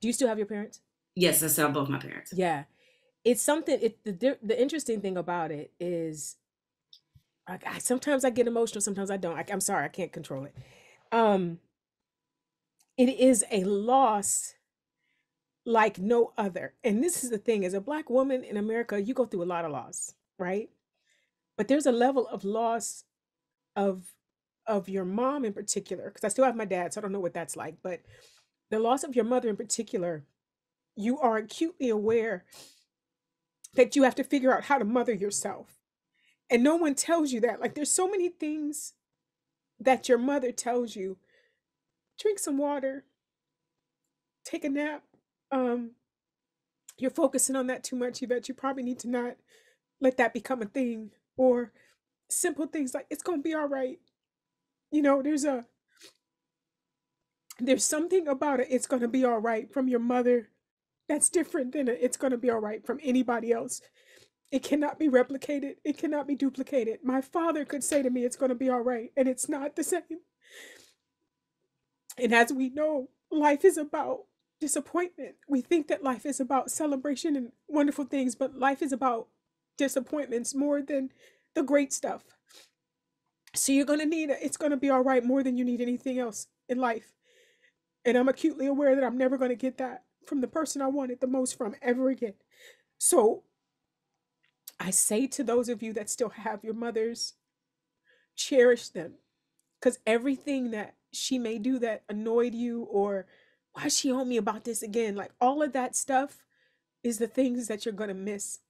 Do you still have your parents? Yes, I still have both my parents. Yeah, it's something. It the the interesting thing about it is, I, I sometimes I get emotional, sometimes I don't. I, I'm sorry, I can't control it. Um, it is a loss like no other. And this is the thing: as a black woman in America, you go through a lot of loss, right? But there's a level of loss of of your mom in particular, because I still have my dad, so I don't know what that's like, but the loss of your mother in particular, you are acutely aware that you have to figure out how to mother yourself. And no one tells you that. Like there's so many things that your mother tells you. Drink some water, take a nap. Um, you're focusing on that too much, Yvette. You probably need to not let that become a thing. Or simple things like it's gonna be all right. You know, there's a there's something about it, it's going to be all right from your mother that's different than it's going to be all right from anybody else. It cannot be replicated, it cannot be duplicated. My father could say to me, it's going to be all right, and it's not the same. And as we know, life is about disappointment. We think that life is about celebration and wonderful things, but life is about disappointments more than the great stuff. So you're going to need, it's going to be all right more than you need anything else in life. And I'm acutely aware that I'm never going to get that from the person I wanted the most from ever again. So I say to those of you that still have your mothers, cherish them because everything that she may do that annoyed you or why she told me about this again, like all of that stuff is the things that you're going to miss